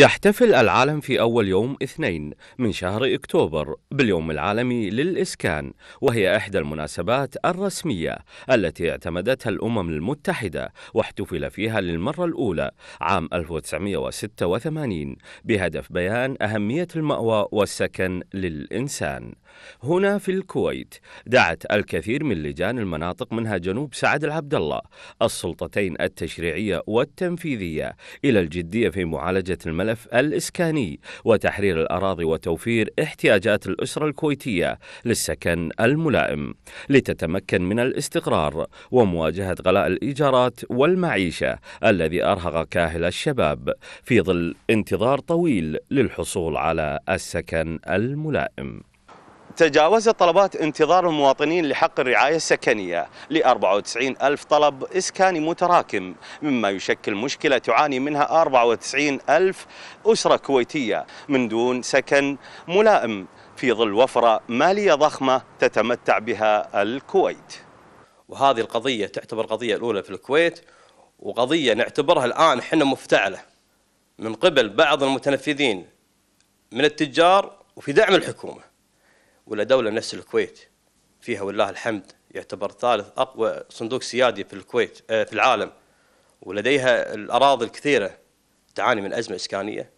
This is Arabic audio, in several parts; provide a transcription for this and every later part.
يحتفل العالم في أول يوم اثنين من شهر أكتوبر باليوم العالمي للإسكان وهي إحدى المناسبات الرسمية التي اعتمدتها الأمم المتحدة واحتفل فيها للمرة الأولى عام 1986 بهدف بيان أهمية المأوى والسكن للإنسان هنا في الكويت دعت الكثير من لجان المناطق منها جنوب سعد العبد الله السلطتين التشريعية والتنفيذية إلى الجدية في معالجة الملل التلف الإسكاني وتحرير الأراضي وتوفير احتياجات الأسرة الكويتية للسكن الملائم لتتمكن من الاستقرار ومواجهة غلاء الإيجارات والمعيشة الذي أرهق كاهل الشباب في ظل انتظار طويل للحصول على السكن الملائم تجاوزت طلبات انتظار المواطنين لحق الرعاية السكنية ل 94 ألف طلب إسكاني متراكم مما يشكل مشكلة تعاني منها 94 ألف أسرة كويتية من دون سكن ملائم في ظل وفرة مالية ضخمة تتمتع بها الكويت وهذه القضية تعتبر قضية الأولى في الكويت وقضية نعتبرها الآن احنا مفتعلة من قبل بعض المتنفذين من التجار وفي دعم الحكومة ولا دولة نفس الكويت فيها والله الحمد يعتبر ثالث أقوى صندوق سيادي في الكويت آه، في العالم ولديها الأراضي الكثيرة تعاني من أزمة إسكانية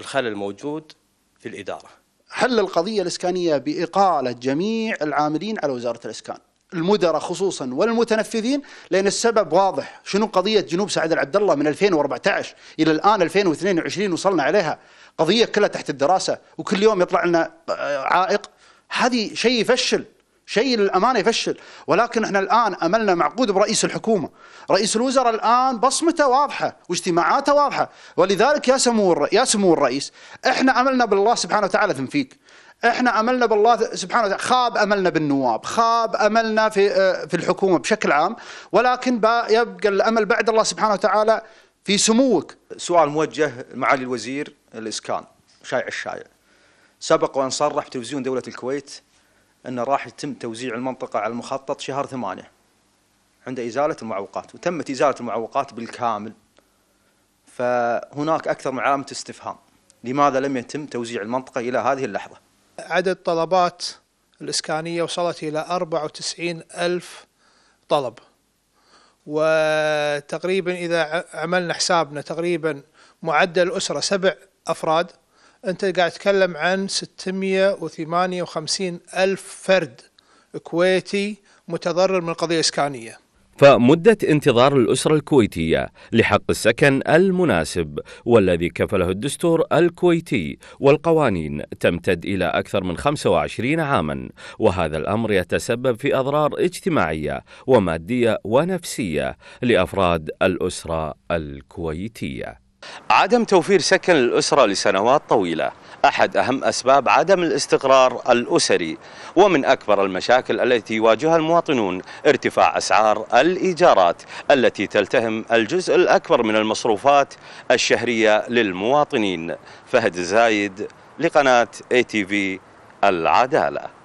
الخلل الموجود في الإدارة حل القضية الإسكانية بإقالة جميع العاملين على وزارة الإسكان المدراء خصوصا والمتنفذين لان السبب واضح شنو قضيه جنوب سعد العبد الله من 2014 الى الان 2022 وصلنا عليها قضيه كلها تحت الدراسه وكل يوم يطلع لنا آه، عائق هذه شيء يفشل شيء للأمانة يفشل ولكن احنا الآن أملنا معقود برئيس الحكومة رئيس الوزراء الآن بصمته واضحة واجتماعاته واضحة ولذلك يا سمو, يا سمو الرئيس احنا أملنا بالله سبحانه وتعالى ثنفيك احنا املنا بالله سبحانه وتعالى خاب املنا بالنواب خاب املنا في آه، في الحكومه بشكل عام ولكن يبقى الامل بعد الله سبحانه وتعالى في سموك سؤال موجه معالي الوزير الاسكان شايع الشايع سبق وأن صرح تلفزيون دولة الكويت أنه راح يتم توزيع المنطقة على المخطط شهر ثمانية عند إزالة المعوقات وتمت إزالة المعوقات بالكامل فهناك أكثر من علامة استفهام لماذا لم يتم توزيع المنطقة إلى هذه اللحظة عدد طلبات الإسكانية وصلت إلى 94 ألف طلب وتقريبا إذا عملنا حسابنا تقريبا معدل الأسرة سبع أفراد انت قاعد تتكلم عن 658 الف فرد كويتي متضرر من القضيه الاسكانيه فمدة انتظار الأسرة الكويتية لحق السكن المناسب والذي كفله الدستور الكويتي والقوانين تمتد إلى أكثر من 25 عاما وهذا الأمر يتسبب في أضرار اجتماعية ومادية ونفسية لأفراد الأسرة الكويتية عدم توفير سكن للأسرة لسنوات طويلة أحد أهم أسباب عدم الاستقرار الأسري ومن أكبر المشاكل التي يواجهها المواطنون ارتفاع أسعار الإيجارات التي تلتهم الجزء الأكبر من المصروفات الشهرية للمواطنين فهد زايد لقناة اي تي في العداله